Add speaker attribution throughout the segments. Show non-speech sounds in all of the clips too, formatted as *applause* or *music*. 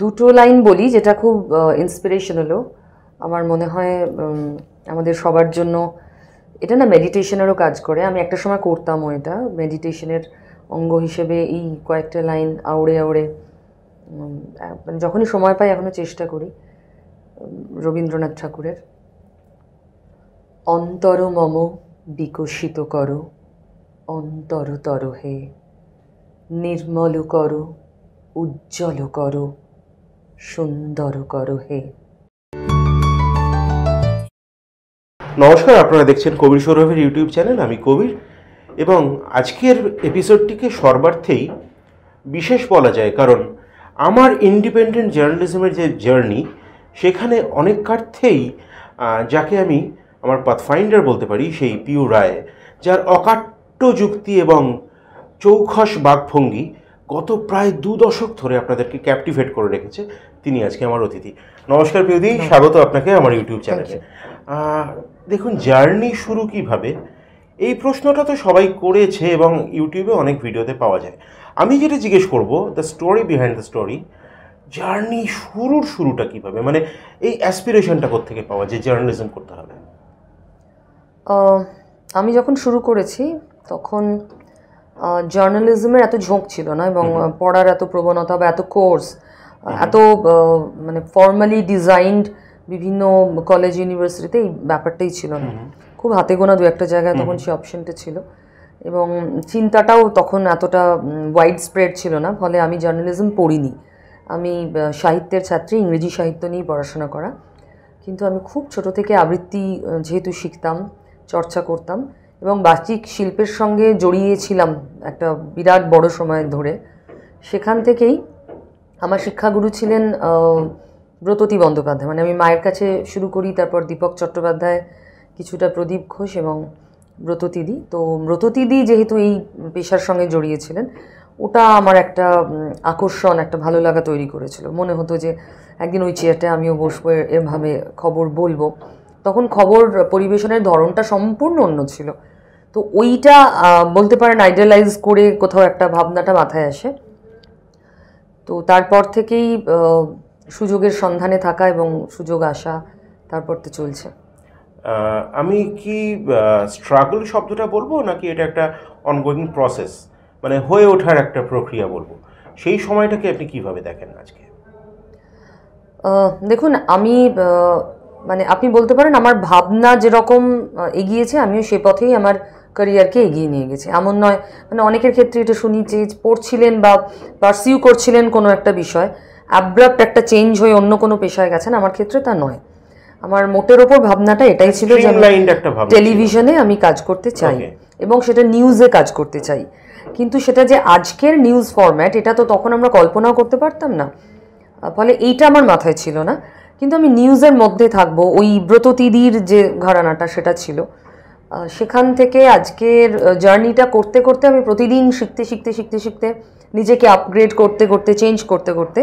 Speaker 1: দুটো লাইন বলি যেটা খুব হলো আমার মনে হয় আমাদের সবার জন্য এটা না মেডিটেশনেরও কাজ করে আমি একটা সময় করতামও এটা মেডিটেশনের অঙ্গ হিসেবে এই কয়েকটা লাইন আউড়ে আউড়ে মানে যখনই সময় পাই এখনও চেষ্টা করি রবীন্দ্রনাথ ঠাকুরের অন্তর মম বিকশিত কর অন্তরতর হে নির্মল কর উজ্জ্বল করো সুন্দর কর হে
Speaker 2: নমস্কার আপনারা দেখছেন কবির সৌরভের ইউটিউব চ্যানেল আমি কবির এবং আজকের এপিসোডটিকে সর্বার্থেই বিশেষ বলা যায় কারণ আমার ইন্ডিপেন্ডেন্ট জার্নালিজমের যে জার্নি সেখানে অনেকার্থেই যাকে আমি আমার পাথফাইন্ডার বলতে পারি সেই পিউ রায় যার অকাট্য যুক্তি এবং চৌখস বাঘভঙ্গি গত প্রায় দু দশক ধরে আপনাদেরকে ক্যাপটিভেট করে রেখেছে তিনি আজকে আমার অতিথি নমস্কার প্রিয়দি স্বাগত আপনাকে আমার ইউটিউব চ্যানেলে দেখুন জার্নি শুরু কিভাবে এই প্রশ্নটা তো সবাই করেছে এবং ইউটিউবে অনেক ভিডিওতে পাওয়া যায় আমি যেটা জিজ্ঞেস করব the story behind the story journey শুরুর শুরুটা কিভাবে মানে এই অ্যাসপিরেশনটা থেকে পাওয়া যে জার্নালিজম করতে হবে
Speaker 1: আমি যখন শুরু করেছি তখন জার্নালিজমের এত ঝোঁক ছিল না এবং পড়ার এত প্রবণতা বা এত কোর্স এত মানে ফর্মালি ডিজাইনড বিভিন্ন কলেজ ইউনিভার্সিটিতে এই ব্যাপারটাই ছিল না খুব হাতে গোনা দু একটা জায়গায় তখন সে অপশনটা ছিল এবং চিন্তাটাও তখন এতটা ওয়াইড স্প্রেড ছিল না ফলে আমি জার্নালিজম পড়িনি আমি সাহিত্যের ছাত্রী ইংরেজি সাহিত্য নিয়েই পড়াশোনা করা কিন্তু আমি খুব ছোট থেকে আবৃত্তি যেহেতু শিখতাম চর্চা করতাম এবং বাচিক শিল্পের সঙ্গে জড়িয়েছিলাম একটা বিরাট বড় সময় ধরে সেখান থেকেই আমার শিক্ষাগুরু ছিলেন ব্রততী বন্দ্যোপাধ্যায় মানে আমি মায়ের কাছে শুরু করি তারপর দীপক চট্টোপাধ্যায় কিছুটা প্রদীপ ঘোষ এবং ব্রততিদি তো ব্রততিদি যেহেতু এই পেশার সঙ্গে জড়িয়েছিলেন ওটা আমার একটা আকর্ষণ একটা ভালো লাগা তৈরি করেছিল মনে হতো যে একদিন ওই চেয়ারটায় আমিও বসবো এভাবে খবর বলবো তখন খবর পরিবেশনের ধরনটা সম্পূর্ণ অন্য ছিল তো ওইটা বলতে পারেন আইডিয়ালাইজ করে কোথাও একটা ভাবনাটা মাথায় আসে তো তারপর থেকেই সুযোগের সন্ধানে থাকা এবং সুযোগ আসা তারপর তো চলছে
Speaker 2: আমি কি স্ট্রাগল শব্দটা বলবো নাকি এটা একটা অনগোয়িং প্রসেস মানে হয়ে ওঠার একটা প্রক্রিয়া বলবো সেই সময়টাকে আপনি কিভাবে দেখেন আজকে
Speaker 1: দেখুন আমি মানে আপনি বলতে পারেন আমার ভাবনা যেরকম এগিয়েছে আমিও সে পথেই আমার ক্যারিয়ারকে এগিয়ে নিয়ে গেছে এমন নয় মানে অনেকের ক্ষেত্রে এটা শুনি যে পড়ছিলেন বা পারসিউ করছিলেন কোনো একটা বিষয় অ্যাব্রাপ্ট একটা চেঞ্জ হয়ে অন্য কোনো পেশায় গেছেন আমার ক্ষেত্রে তা নয় আমার মোটের ওপর ভাবনাটা এটাই ছিল যে টেলিভিশনে আমি কাজ করতে চাই এবং সেটা নিউজে কাজ করতে চাই কিন্তু সেটা যে আজকের নিউজ ফরম্যাট এটা তো তখন আমরা কল্পনাও করতে পারতাম না ফলে এইটা আমার মাথায় ছিল না কিন্তু আমি নিউজের মধ্যে থাকবো ওই ব্রততিদির যে ঘরানাটা সেটা ছিল সেখান থেকে আজকের জার্নিটা করতে করতে আমি প্রতিদিন শিখতে শিখতে শিখতে শিখতে নিজেকে আপগ্রেড করতে করতে চেঞ্জ করতে করতে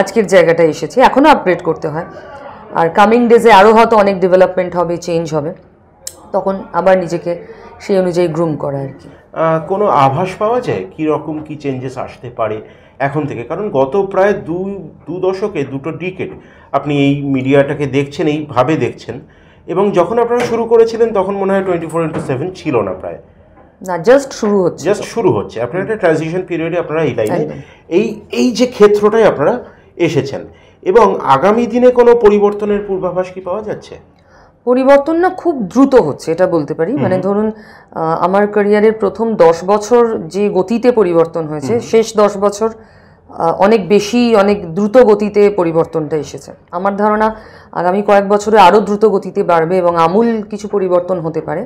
Speaker 1: আজকের জায়গাটা এসেছি এখনও আপগ্রেড করতে হয় আর কামিং ডেজে আরও হয়তো অনেক ডেভেলপমেন্ট হবে চেঞ্জ হবে তখন আবার নিজেকে সেই অনুযায়ী গ্রুম করা আর কি
Speaker 2: কোনো আভাস পাওয়া যায় কি রকম কি চেঞ্জেস আসতে পারে এখন থেকে কারণ গত প্রায় দু দু দশকে দুটো ডিকেট আপনি এই মিডিয়াটাকে দেখছেন এইভাবে দেখছেন এবং যখন আপনারা শুরু করেছিলেন তখন মনে হয় টোয়েন্টি ফোর ইন্টু সেভেন ছিল না প্রায় না জাস্ট শুরু হচ্ছে জাস্ট শুরু হচ্ছে আপনার একটা ট্রানজিশন পিরিয়ডে আপনারা এই লাইনে এই এই যে ক্ষেত্রটাই আপনারা এসেছেন এবং আগামী দিনে কোনো পরিবর্তনের পূর্বাভাস কি পাওয়া যাচ্ছে পরিবর্তন
Speaker 1: না খুব দ্রুত হচ্ছে এটা বলতে পারি মানে ধরুন আমার ক্যারিয়ারের প্রথম দশ বছর যে গতিতে পরিবর্তন হয়েছে শেষ দশ বছর অনেক বেশি অনেক দ্রুত গতিতে পরিবর্তনটা এসেছে আমার ধারণা আগামী কয়েক বছরে আরও দ্রুত গতিতে বাড়বে এবং আমূল কিছু পরিবর্তন হতে পারে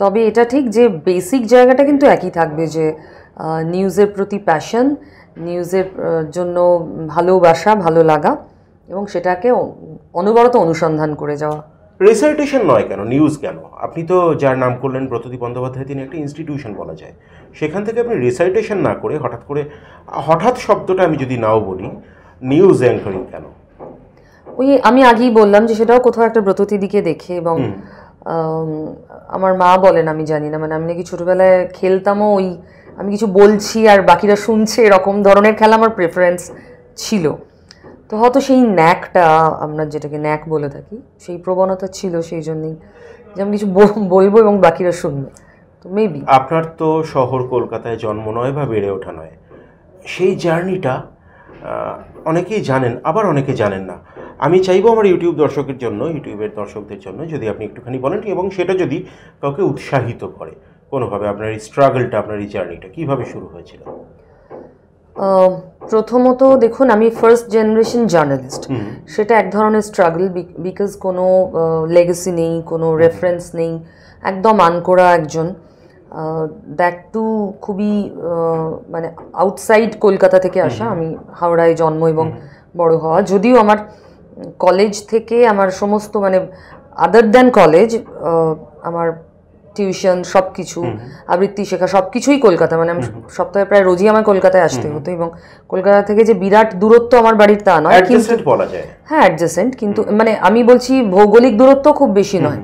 Speaker 1: তবে এটা ঠিক যে বেসিক জায়গাটা কিন্তু একই থাকবে যে নিউজের প্রতি প্যাশন নিউজের জন্য ভালোবাসা ভালো লাগা এবং সেটাকে অনবরত অনুসন্ধান করে যাওয়া
Speaker 2: রিসার্টেশন নয় কেন নিউজ কেন আপনি তো যার নাম করলেন ব্রতদি বন্দ্যোপাধ্যায় তিনি একটা ইনস্টিটিউশন বলা যায় সেখান থেকে আপনি রিসার্টেশন না করে হঠাৎ করে হঠাৎ শব্দটা আমি যদি নাও বলি নিউজ অ্যাঙ্করিং কেন
Speaker 1: ওই আমি আগেই বললাম যে সেটাও কোথাও একটা দিকে দেখে এবং আমার মা বলেন আমি জানি না মানে আমি নাকি ছোটোবেলায় খেলতামও ওই আমি কিছু বলছি আর বাকিরা শুনছে এরকম ধরনের খেলা আমার প্রেফারেন্স ছিল তো হয়তো সেই ন্যাকটা আমরা যেটাকে ন্যাক বলে থাকি সেই প্রবণতা ছিল সেই জন্যই যে আমি কিছু বলবো এবং বাকিরা শুনবে
Speaker 2: তো মেবি আপনার তো শহর কলকাতায় জন্ম নয় বা বেড়ে ওঠা নয় সেই জার্নিটা অনেকেই জানেন আবার অনেকে জানেন না আমি চাইবো আমার ইউটিউব দর্শকের জন্য ইউটিউবের দর্শকদের জন্য যদি আপনি একটুখানি বলেন এবং সেটা যদি কাউকে উৎসাহিত করে কোনোভাবে আপনার এই স্ট্রাগলটা আপনার এই জার্নিটা কীভাবে শুরু হয়েছিল
Speaker 1: প্রথমত দেখুন আমি ফার্স্ট জেনারেশন জার্নালিস্ট সেটা এক ধরনের স্ট্রাগল বিকজ কোনো লেগেসি নেই কোনো রেফারেন্স নেই একদম করা একজন দ্যাট টু খুবই মানে আউটসাইড কলকাতা থেকে আসা আমি হাওড়ায় জন্ম এবং বড় হওয়া যদিও আমার কলেজ থেকে আমার সমস্ত মানে আদার দ্যান কলেজ আমার টিউশন সব কিছু আবৃত্তি শেখা সব কিছুই কলকাতা মানে আমি সপ্তাহে প্রায় রোজই আমার কলকাতায় আসতে হতো এবং কলকাতা থেকে যে বিরাট দূরত্ব আমার বাড়ির তা নয় হ্যাঁ অ্যাডজাসেন্ট কিন্তু মানে আমি বলছি ভৌগোলিক দূরত্ব খুব বেশি নয়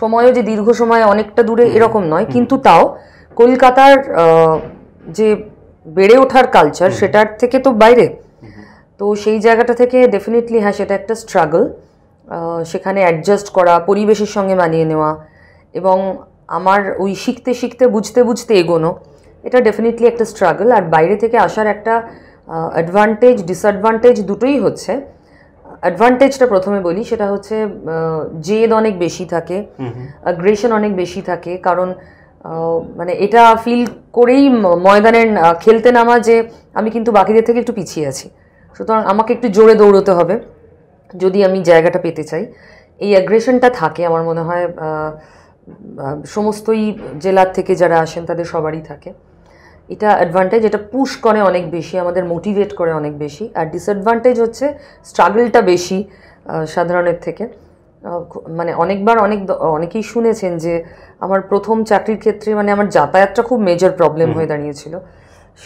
Speaker 1: সময়ও যে দীর্ঘ সময় অনেকটা দূরে এরকম নয় কিন্তু তাও কলকাতার যে বেড়ে ওঠার কালচার সেটার থেকে তো বাইরে তো সেই জায়গাটা থেকে ডেফিনেটলি হ্যাঁ সেটা একটা স্ট্রাগল সেখানে অ্যাডজাস্ট করা পরিবেশের সঙ্গে মানিয়ে নেওয়া এবং আমার ওই শিখতে শিখতে বুঝতে বুঝতে এগোনো এটা ডেফিনেটলি একটা স্ট্রাগল আর বাইরে থেকে আসার একটা অ্যাডভান্টেজ ডিসঅ্যাডভান্টেজ দুটোই হচ্ছে অ্যাডভান্টেজটা প্রথমে বলি সেটা হচ্ছে জেদ অনেক বেশি থাকে অ্যাগ্রেশন অনেক বেশি থাকে কারণ মানে এটা ফিল করেই ময়দানে খেলতে নামা যে আমি কিন্তু বাকিদের থেকে একটু পিছিয়ে আছি সুতরাং আমাকে একটু জোরে দৌড়তে হবে যদি আমি জায়গাটা পেতে চাই এই অ্যাগ্রেশনটা থাকে আমার মনে হয় সমস্তই জেলার থেকে যারা আসেন তাদের সবারই থাকে এটা অ্যাডভান্টেজ এটা পুশ করে অনেক বেশি আমাদের মোটিভেট করে অনেক বেশি আর ডিসঅ্যাডভান্টেজ হচ্ছে স্ট্রাগলটা বেশি সাধারণের থেকে মানে অনেকবার অনেক অনেকেই শুনেছেন যে আমার প্রথম চাকরির ক্ষেত্রে মানে আমার যাতায়াতটা খুব মেজর প্রবলেম হয়ে দাঁড়িয়েছিল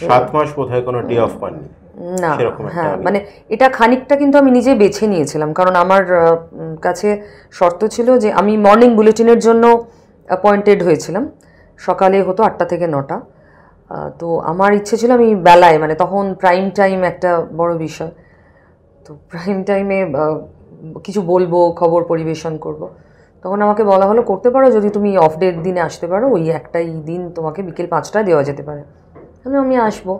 Speaker 1: সাত মাস
Speaker 2: বোধহয় কোনো ডে অফ পাননি না হ্যাঁ মানে
Speaker 1: এটা খানিকটা কিন্তু আমি নিজে বেছে নিয়েছিলাম কারণ আমার কাছে শর্ত ছিল যে আমি মর্নিং বুলেটিনের জন্য অ্যাপয়েন্টেড হয়েছিলাম সকালে হতো আটটা থেকে নটা তো আমার ইচ্ছে ছিল আমি বেলায় মানে তখন প্রাইম টাইম একটা বড় বিষয় তো প্রাইম টাইমে কিছু বলবো খবর পরিবেশন করব। তখন আমাকে বলা হলো করতে পারো যদি তুমি অফ ডেট দিনে আসতে পারো ওই একটাই দিন তোমাকে বিকেল পাঁচটায় দেওয়া যেতে পারে আমি আসবো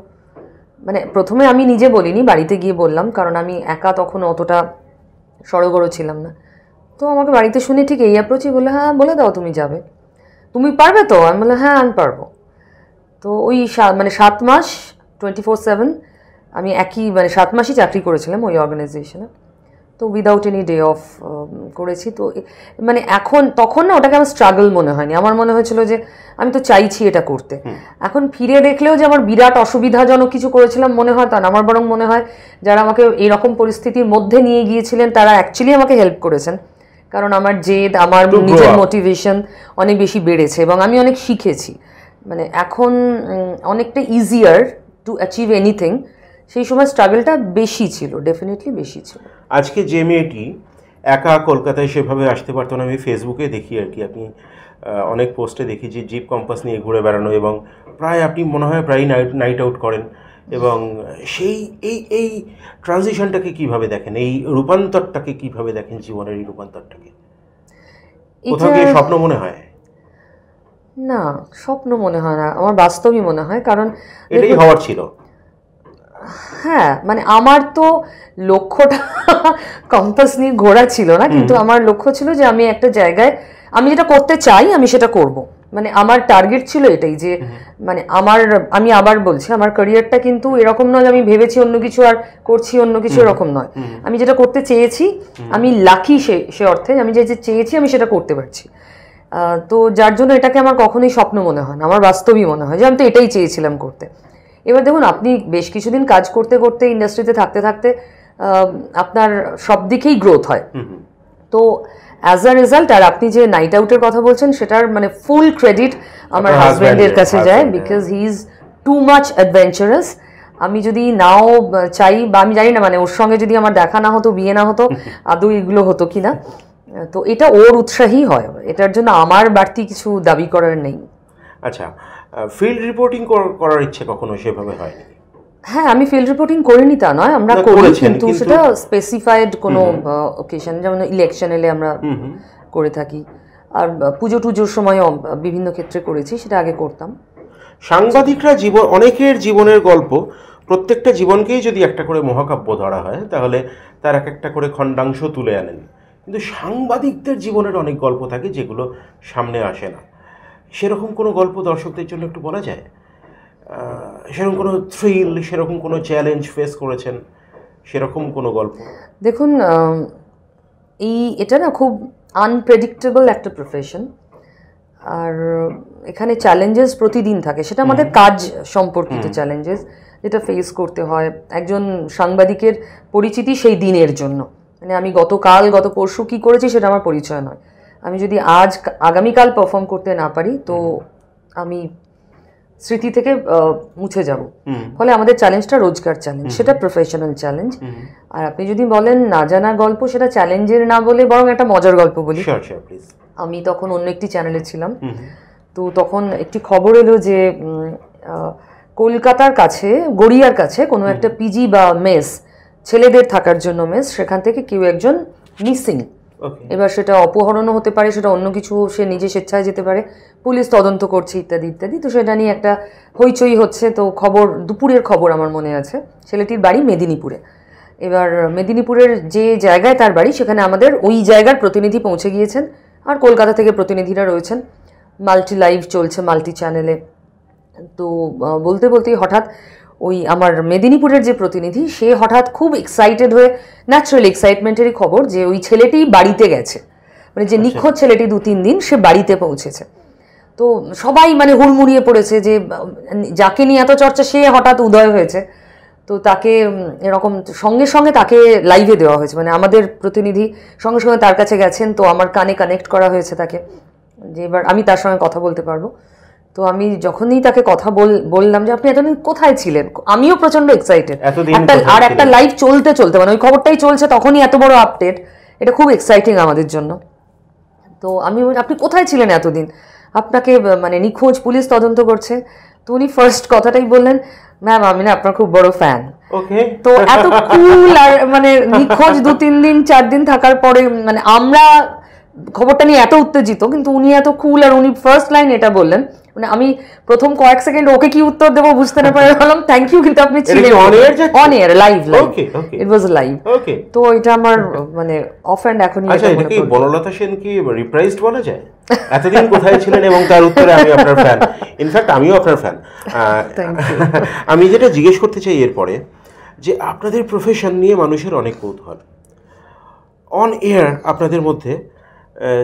Speaker 1: মানে প্রথমে আমি নিজে বলিনি বাড়িতে গিয়ে বললাম কারণ আমি একা তখন অতটা সড়গড় ছিলাম না তো আমাকে বাড়িতে শুনে ঠিক এই অ্যাপ্রোচই বলে হ্যাঁ বলে দাও তুমি যাবে তুমি পারবে তো আমি বললাম হ্যাঁ আমি পারবো তো ওই মানে সাত মাস টোয়েন্টি ফোর সেভেন আমি একই মানে সাত মাসই চাকরি করেছিলাম ওই অর্গানাইজেশনে তো উইদাউট এনি ডে অফ করেছি তো মানে এখন তখন না ওটাকে আমার স্ট্রাগল মনে হয়নি আমার মনে হয়েছিল যে আমি তো চাইছি এটা করতে এখন ফিরে দেখলেও যে আমার বিরাট অসুবিধাজনক কিছু করেছিলাম মনে হয় তা না আমার বরং মনে হয় যারা আমাকে এরকম পরিস্থিতির মধ্যে নিয়ে গিয়েছিলেন তারা অ্যাকচুয়ালি আমাকে হেল্প করেছেন কারণ আমার জেদ আমার নিজের মোটিভেশন অনেক বেশি বেড়েছে এবং আমি অনেক শিখেছি মানে এখন অনেকটা ইজিয়ার টু অ্যাচিভ এনিথিং সেই সময় স্ট্রাগলটা বেশি ছিল ডেফিনেটলি
Speaker 2: বেশি ছিল আজকে যে মেয়েটি একা কলকাতায় সেভাবে আসতে পারতো না আমি ফেসবুকে দেখি আর কি আপনি অনেক পোস্টে দেখি যে জিপ কম্পাস নিয়ে ঘুরে বেড়ানো এবং প্রায় আপনি মনে হয় প্রায় নাইট নাইট আউট করেন এবং সেই এই এই ট্রানজিশনটাকে কিভাবে দেখেন এই রূপান্তরটাকে কিভাবে দেখেন জীবনের এই রূপান্তরটাকে
Speaker 1: কোথাও গিয়ে স্বপ্ন মনে হয় না স্বপ্ন মনে হয় না আমার বাস্তবই মনে হয় কারণ
Speaker 2: এটাই হওয়ার ছিল
Speaker 1: হ্যাঁ মানে আমার তো লক্ষ্যটা কম্পাস নিয়ে ঘোরা ছিল না কিন্তু আমার লক্ষ্য ছিল যে আমি একটা জায়গায় আমি যেটা করতে চাই আমি সেটা করব মানে আমার টার্গেট ছিল এটাই যে মানে আমার আমি আবার বলছি আমার ক্যারিয়ারটা কিন্তু এরকম নয় আমি ভেবেছি অন্য কিছু আর করছি অন্য কিছু এরকম নয় আমি যেটা করতে চেয়েছি আমি লাকি সে সে অর্থে আমি যে চেয়েছি আমি সেটা করতে পারছি তো যার জন্য এটাকে আমার কখনোই স্বপ্ন মনে হয় না আমার বাস্তবই মনে হয় যে আমি তো এটাই চেয়েছিলাম করতে এবার দেখুন আপনি বেশ কিছুদিন কাজ করতে করতে ইন্ডাস্ট্রিতে থাকতে থাকতে আপনার সব দিকেই গ্রোথ হয় তো অ্যাজ আ রেজাল্ট আর আপনি যে নাইট আউটের কথা বলছেন সেটার মানে ফুল ক্রেডিট আমার হাজব্যান্ডের কাছে যায় because he is too much adventurous আমি যদি নাও চাই বা আমি জানি না মানে ওর সঙ্গে যদি আমার দেখা না হতো বিয়ে না হতো *laughs* আদৌ এগুলো হতো কি না তো এটা ওর উৎসাহী হয় এটার জন্য আমার বাড়তি কিছু দাবি করার নেই
Speaker 2: আচ্ছা ফিল্ড রিপোর্টিং করার ইচ্ছে কখনো সেভাবে হয়নি
Speaker 1: হ্যাঁ আমি ফিল্ড রিপোর্টিং করিনি তা নয় আমরা করেছি কিন্তু সেটা স্পেসিফাইড কোনো ওকেশন যেমন ইলেকশন এলে আমরা করে থাকি আর পুজো টুজোর সময়ও বিভিন্ন ক্ষেত্রে করেছি সেটা আগে করতাম
Speaker 2: সাংবাদিকরা জীবন অনেকের জীবনের গল্প প্রত্যেকটা জীবনকেই যদি একটা করে মহাকাব্য ধরা হয় তাহলে তার এক একটা করে খণ্ডাংশ তুলে আনেন কিন্তু সাংবাদিকদের জীবনের অনেক গল্প থাকে যেগুলো সামনে আসে না সেরকম কোনো গল্প দর্শকদের জন্য একটু বলা যায় সেরকম কোনো থ্রিল সেরকম কোনো চ্যালেঞ্জ ফেস করেছেন সেরকম কোনো গল্প
Speaker 1: দেখুন এই এটা না খুব আনপ্রেডিক্টেবল একটা প্রফেশন আর এখানে চ্যালেঞ্জেস প্রতিদিন থাকে সেটা আমাদের কাজ সম্পর্কিত চ্যালেঞ্জেস যেটা ফেস করতে হয় একজন সাংবাদিকের পরিচিতি সেই দিনের জন্য মানে আমি গতকাল গত পরশু কী করেছি সেটা আমার পরিচয় নয় আমি যদি আজ আগামীকাল পারফর্ম করতে না পারি তো আমি স্মৃতি থেকে মুছে যাব ফলে আমাদের চ্যালেঞ্জটা রোজকার চ্যালেঞ্জ সেটা প্রফেশনাল চ্যালেঞ্জ আর আপনি যদি বলেন না জানা গল্প সেটা চ্যালেঞ্জের না বলে বরং একটা মজার গল্প বলি আমি তখন অন্য একটি চ্যানেলে ছিলাম তো তখন একটি খবর এলো যে কলকাতার কাছে গড়িয়ার কাছে কোনো একটা পিজি বা মেস ছেলেদের থাকার জন্য মেস সেখান থেকে কেউ একজন মিসিং এবার সেটা অপহরণও হতে পারে সেটা অন্য কিছু সে নিজে স্বেচ্ছায় যেতে পারে পুলিশ তদন্ত করছে ইত্যাদি ইত্যাদি তো সেটা নিয়ে একটা হইচই হচ্ছে তো খবর দুপুরের খবর আমার মনে আছে ছেলেটির বাড়ি মেদিনীপুরে এবার মেদিনীপুরের যে জায়গায় তার বাড়ি সেখানে আমাদের ওই জায়গার প্রতিনিধি পৌঁছে গিয়েছেন আর কলকাতা থেকে প্রতিনিধিরা রয়েছেন মাল্টি লাইভ চলছে মাল্টি চ্যানেলে তো বলতে বলতেই হঠাৎ ওই আমার মেদিনীপুরের যে প্রতিনিধি সে হঠাৎ খুব এক্সাইটেড হয়ে ন্যাচারাল এক্সাইটমেন্টেরই খবর যে ওই ছেলেটি বাড়িতে গেছে মানে যে আচ্ছা। নিখোঁজ ছেলেটি দু তিন দিন সে বাড়িতে পৌঁছেছে তো সবাই মানে হুড়মুড়িয়ে পড়েছে যে যাকে নিয়ে এত চর্চা সে হঠাৎ উদয় হয়েছে তো তাকে এরকম সঙ্গে সঙ্গে তাকে লাইভে দেওয়া হয়েছে মানে আমাদের প্রতিনিধি সঙ্গে সঙ্গে তার কাছে গেছেন তো আমার কানে কানেক্ট করা হয়েছে তাকে যে এবার আমি তার সঙ্গে কথা বলতে পারবো তো আমি যখনই তাকে কথা বললাম যে আপনি এতদিন কোথায় ছিলেন আমিও প্রচন্ড এক্সাইটেড আর একটা লাইফ চলতে চলতে মানে ওই খবরটাই চলছে তখনই এত বড় আপডেট এটা খুব এক্সাইটিং আমাদের জন্য তো আমি আপনি কোথায় ছিলেন এতদিন আপনাকে মানে নিখোঁজ পুলিশ তদন্ত করছে তো উনি ফার্স্ট কথাটাই বললেন ম্যাম আমি না আপনার খুব বড় ফ্যান
Speaker 2: তো এত কুল আর
Speaker 1: মানে নিখোঁজ দু তিন দিন চার দিন থাকার পরে মানে আমরা খবরটা নিয়ে এত উত্তেজিত কিন্তু উনি এত কুল আর উনি ফার্স্ট লাইন এটা বললেন মানে আমি প্রথম কয়েক সেকেন্ড ওকে কি উত্তর দেবো বুঝতে না পারে বললাম থ্যাংক ইউ কিন্তু আপনি ছিলেন on air live live it was live তো এটা আমার মানে অফ এন্ড এখন আচ্ছা এটা কি
Speaker 2: বনলতা সেন কি রিপ্রাইজড বলা যায় এতদিন কোথায় ছিলেন এবং তার উত্তরে আমি আপনার ফ্যান ইনফ্যাক্ট আমিও আপনার ফ্যান *laughs* আমি যেটা জিজ্ঞেস করতে চাই এরপরে যে আপনাদের প্রফেশন নিয়ে মানুষের অনেক কৌতূহল অন এয়ার আপনাদের মধ্যে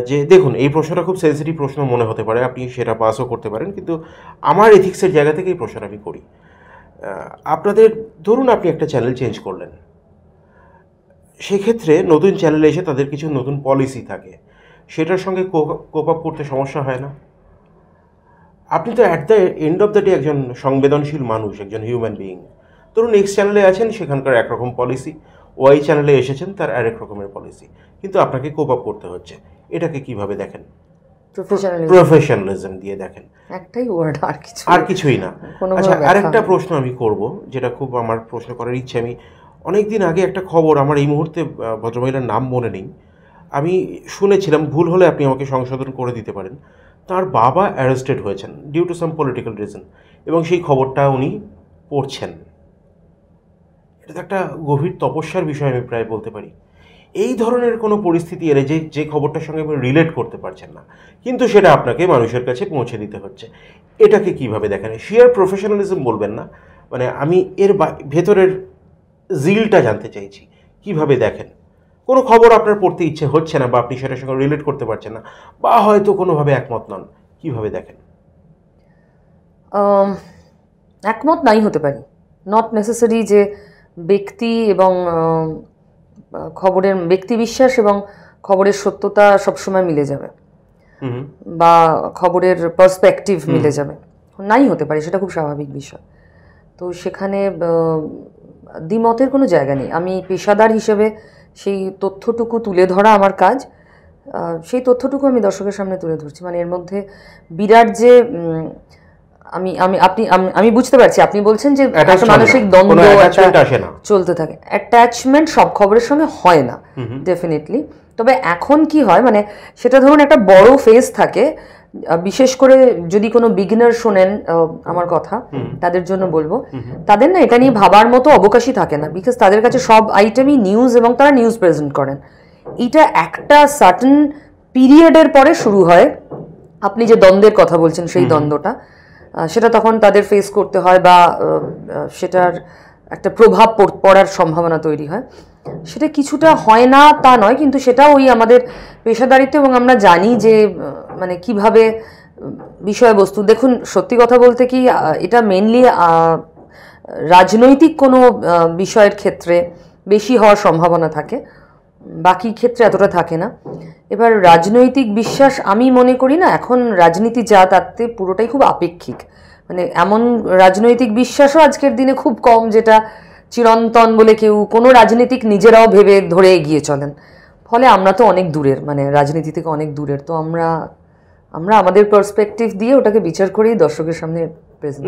Speaker 2: যে দেখুন এই প্রশ্নটা খুব সেন্সিটিভ প্রশ্ন মনে হতে পারে আপনি সেটা পাসও করতে পারেন কিন্তু আমার এথিক্সের জায়গা থেকে এই প্রশ্নটা আমি করি আপনাদের ধরুন আপনি একটা চ্যানেল চেঞ্জ করলেন সেক্ষেত্রে নতুন চ্যানেলে এসে তাদের কিছু নতুন পলিসি থাকে সেটার সঙ্গে কোপ আপ করতে সমস্যা হয় না আপনি তো at the end of the day একজন সংবেদনশীল মানুষ একজন হিউম্যান বিইং ধরুন এক্স চ্যানেলে আছেন সেখানকার একরকম পলিসি ওয়াই চ্যানেলে এসেছেন তার আরেক রকমের পলিসি কিন্তু আপনাকে কোপ আপ করতে হচ্ছে এটাকে কিভাবে দেখেন
Speaker 1: প্রফেশনালিজম দিয়ে দেখেন একটাই ওয়ার্ড আর কিছু আর
Speaker 2: কিছুই না আচ্ছা আরেকটা প্রশ্ন আমি করব যেটা খুব আমার প্রশ্ন করার ইচ্ছে আমি অনেক দিন আগে একটা খবর আমার এই মুহূর্তে ভদ্রমহিলার নাম মনে নেই আমি শুনেছিলাম ভুল হলে আপনি আমাকে সংশোধন করে দিতে পারেন তার বাবা অ্যারেস্টেড হয়েছেন due to some political reason এবং সেই খবরটা উনি পড়ছেন এটা তো একটা গভীর তপস্যার বিষয় আমি প্রায় বলতে পারি এই ধরনের কোনো পরিস্থিতি এলে যে যে খবরটার সঙ্গে আপনি রিলেট করতে পারছেন না কিন্তু সেটা আপনাকে মানুষের কাছে পৌঁছে দিতে হচ্ছে এটাকে কিভাবে দেখেন শেয়ার প্রফেশনালিজম বলবেন না মানে আমি এর ভেতরের জিলটা জানতে চাইছি কিভাবে দেখেন কোনো খবর আপনার পড়তে ইচ্ছে হচ্ছে না বা আপনি সেটার সঙ্গে রিলেট করতে পারছেন না বা হয়তো কোনোভাবে একমত নন কিভাবে দেখেন
Speaker 1: একমত নাই হতে পারি নট নেসেসারি যে ব্যক্তি এবং খবরের ব্যক্তি বিশ্বাস এবং খবরের সত্যতা সবসময় মিলে যাবে বা খবরের পার্সপেক্টিভ মিলে যাবে নাই হতে পারে সেটা খুব স্বাভাবিক বিষয় তো সেখানে দ্বিমতের কোনো জায়গা নেই আমি পেশাদার হিসেবে সেই তথ্যটুকু তুলে ধরা আমার কাজ সেই তথ্যটুকু আমি দর্শকের সামনে তুলে ধরছি মানে এর মধ্যে বিরাট যে আমি আমি আপনি আমি বুঝতে পারছি আপনি বলছেন যে মানসিক দ্বন্দ্ব চলতে থাকে অ্যাটাচমেন্ট সব খবরের সঙ্গে হয় না ডেফিনেটলি তবে এখন কি হয় মানে সেটা ধরুন একটা বড় ফেজ থাকে বিশেষ করে যদি কোনো বিগিনার শোনেন আমার কথা তাদের জন্য বলবো তাদের না এটা নিয়ে ভাবার মতো অবকাশই থাকে না বিকজ তাদের কাছে সব আইটেমই নিউজ এবং তারা নিউজ প্রেজেন্ট করেন এটা একটা সার্টেন পিরিয়ডের পরে শুরু হয় আপনি যে দ্বন্দ্বের কথা বলছেন সেই দ্বন্দ্বটা সেটা তখন তাদের ফেস করতে হয় বা সেটার একটা প্রভাব পড়ার সম্ভাবনা তৈরি হয় সেটা কিছুটা হয় না তা নয় কিন্তু সেটা ওই আমাদের পেশাদারিত্ব এবং আমরা জানি যে মানে কিভাবে বিষয়বস্তু দেখুন সত্যি কথা বলতে কি এটা মেনলি রাজনৈতিক কোনো বিষয়ের ক্ষেত্রে বেশি হওয়ার সম্ভাবনা থাকে বাকি ক্ষেত্রে এতটা থাকে না এবার রাজনৈতিক বিশ্বাস আমি মনে করি না এখন রাজনীতি যা তাতে পুরোটাই খুব আপেক্ষিক মানে এমন রাজনৈতিক বিশ্বাসও আজকের দিনে খুব কম যেটা চিরন্তন বলে কেউ কোনো রাজনীতিক নিজেরাও ভেবে ধরে এগিয়ে চলেন ফলে আমরা তো অনেক দূরের মানে রাজনীতি থেকে অনেক দূরের তো আমরা আমরা আমাদের পার্সপেক্টিভ দিয়ে ওটাকে বিচার করেই দর্শকের সামনে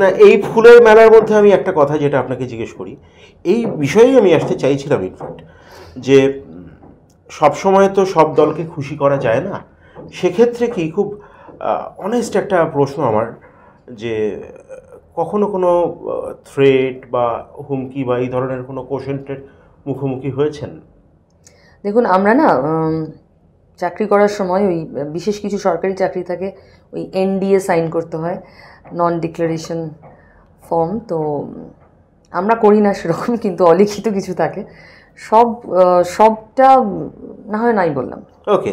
Speaker 2: না এই ফুলের মেলার মধ্যে আমি একটা কথা যেটা আপনাকে জিজ্ঞেস করি এই বিষয়েই আমি আসতে চাইছিলাম ইনফ্যাক্ট যে সবসময় তো সব দলকে খুশি করা যায় না সেক্ষেত্রে কি খুব অনেস্ট একটা প্রশ্ন আমার যে কখনো কোনো থ্রেট বা হুমকি বা এই ধরনের কোনো কোশেন্টের মুখোমুখি হয়েছেন
Speaker 1: দেখুন আমরা না চাকরি করার সময় ওই বিশেষ কিছু সরকারি চাকরি থাকে ওই এনডিএ সাইন করতে হয় নন ডিক্লারেশন ফর্ম তো আমরা করি না সেরকম কিন্তু অলিখিত কিছু থাকে সব সবটা না হয় নাই বললাম
Speaker 2: ওকে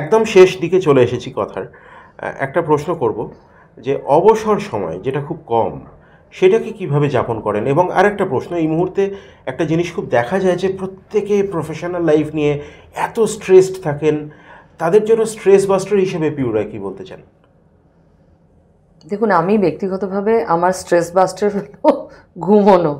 Speaker 2: একদম শেষ দিকে চলে এসেছি কথার একটা প্রশ্ন করব যে অবসর সময় যেটা খুব কম সেটাকে কিভাবে যাপন করেন এবং আরেকটা প্রশ্ন এই মুহূর্তে একটা জিনিস খুব দেখা যায় যে প্রত্যেকে প্রফেশনাল লাইফ নিয়ে এত স্ট্রেসড থাকেন তাদের জন্য স্ট্রেস বাস্টার হিসেবে পিউরা কি বলতে চান
Speaker 1: দেখুন আমি ব্যক্তিগতভাবে আমার স্ট্রেস বাস্টার হলো ঘুমোনো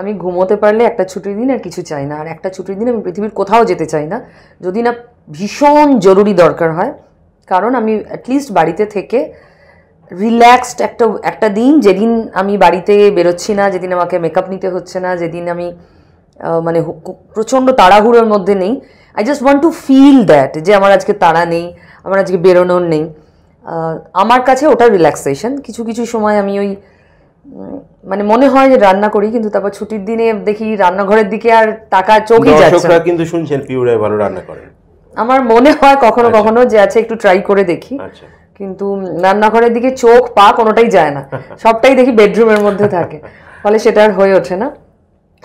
Speaker 1: আমি ঘুমোতে পারলে একটা ছুটির দিন আর কিছু চাই না আর একটা ছুটির দিন আমি পৃথিবীর কোথাও যেতে চাই না যদি না ভীষণ জরুরি দরকার হয় কারণ আমি অ্যাটলিস্ট বাড়িতে থেকে রিল্যাক্সড একটা একটা দিন যেদিন আমি বাড়িতে বেরোচ্ছি না যেদিন আমাকে মেকআপ নিতে হচ্ছে না যেদিন আমি মানে প্রচণ্ড তাড়াহুড়োর মধ্যে নেই I just want to feel that যে আমার আজকে তাড়া নেই আমার আজকে বেরোনোর নেই আমার কাছে ওটা রিল্যাক্সেশন কিছু কিছু সময় আমি ওই মানে মনে হয় যে রান্না করি কিন্তু তারপর ছুটির দিনে দেখি রান্নাঘরের দিকে আর টাকা চোখই যাচ্ছে
Speaker 2: কিন্তু শুনছেন পিউরাই ভালো রান্না করেন
Speaker 1: আমার মনে হয় কখনো আচ্ছা। কখনো যে আছে একটু ট্রাই করে দেখি আচ্ছা। কিন্তু রান্নাঘরের দিকে চোখ পা কোনোটাই যায় না সবটাই দেখি বেডরুমের মধ্যে থাকে ফলে সেটা আর হয়ে ওঠে না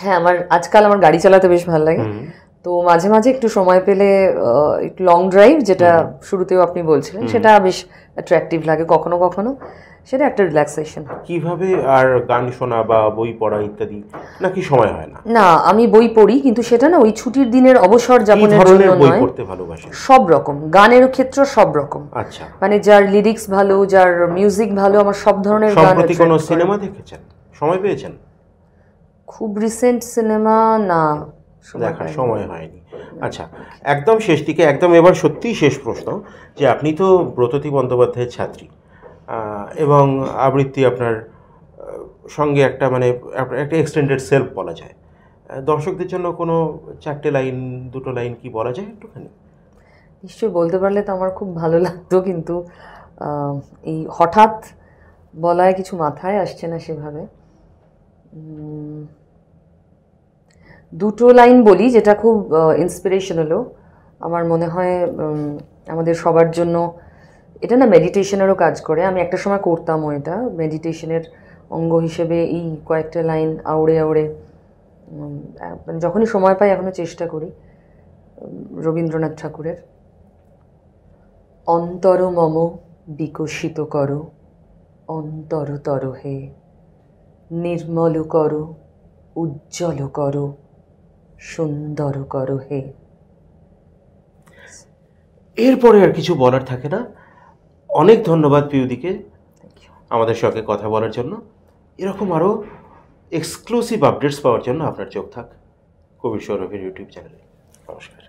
Speaker 1: হ্যাঁ আমার আজকাল আমার গাড়ি চালাতে বেশ ভালো লাগে তো মাঝে মাঝে একটু সময় পেলে একটু লং ড্রাইভ যেটা শুরুতেও আপনি বলছিলেন সেটা বেশ অ্যাট্রাকটিভ লাগে কখনো কখনো সেটা একটা রিল্যাক্সেশন
Speaker 2: কিভাবে আর গান শোনা বা বই পড়া ইত্যাদি নাকি সময় হয় না
Speaker 1: না আমি বই পড়ি কিন্তু সেটা না ওই ছুটির দিনের অবসর যাপনের জন্য নয় সব রকম গানের ক্ষেত্র সব রকম আচ্ছা মানে যার লিরিক্স ভালো যার মিউজিক ভালো আমার সব ধরনের গান সম্প্রতি কোনো সিনেমা
Speaker 2: দেখেছেন সময় পেয়েছেন
Speaker 1: খুব রিসেন্ট সিনেমা না
Speaker 2: দেখার সময় হয়নি আচ্ছা একদম শেষ দিকে একদম এবার সত্যিই শেষ প্রশ্ন যে আপনি তো ব্রততী বন্দ্যোপাধ্যায়ের ছাত্রী এবং আবৃত্তি আপনার সঙ্গে একটা মানে একটা এক্সটেন্ডেড সেলফ বলা যায় দর্শকদের জন্য কোনো চারটে লাইন দুটো লাইন কি বলা যায় একটুখানি
Speaker 1: নিশ্চয়ই বলতে পারলে তো আমার খুব ভালো লাগতো কিন্তু এই হঠাৎ বলায় কিছু মাথায় আসছে না সেভাবে দুটো লাইন বলি যেটা খুব ইন্সপিরেশন হলো আমার মনে হয় আমাদের সবার জন্য এটা না মেডিটেশনেরও কাজ করে আমি একটা সময় করতামও এটা মেডিটেশনের অঙ্গ হিসেবে এই কয়েকটা লাইন আউড়ে আউড়ে মানে যখনই সময় পাই এখনও চেষ্টা করি রবীন্দ্রনাথ ঠাকুরের অন্তর মম বিকশিত কর অন্তরতর হে নির্মল কর উজ্জ্বল কর সুন্দর কর হে
Speaker 2: এরপরে আর কিছু বলার থাকে না অনেক ধন্যবাদ পিউদিকে আমাদের সঙ্গে কথা বলার জন্য এরকম আরও এক্সক্লুসিভ আপডেটস পাওয়ার জন্য আপনার চোখ থাক কবির সৌরভের ইউটিউব চ্যানেলে নমস্কার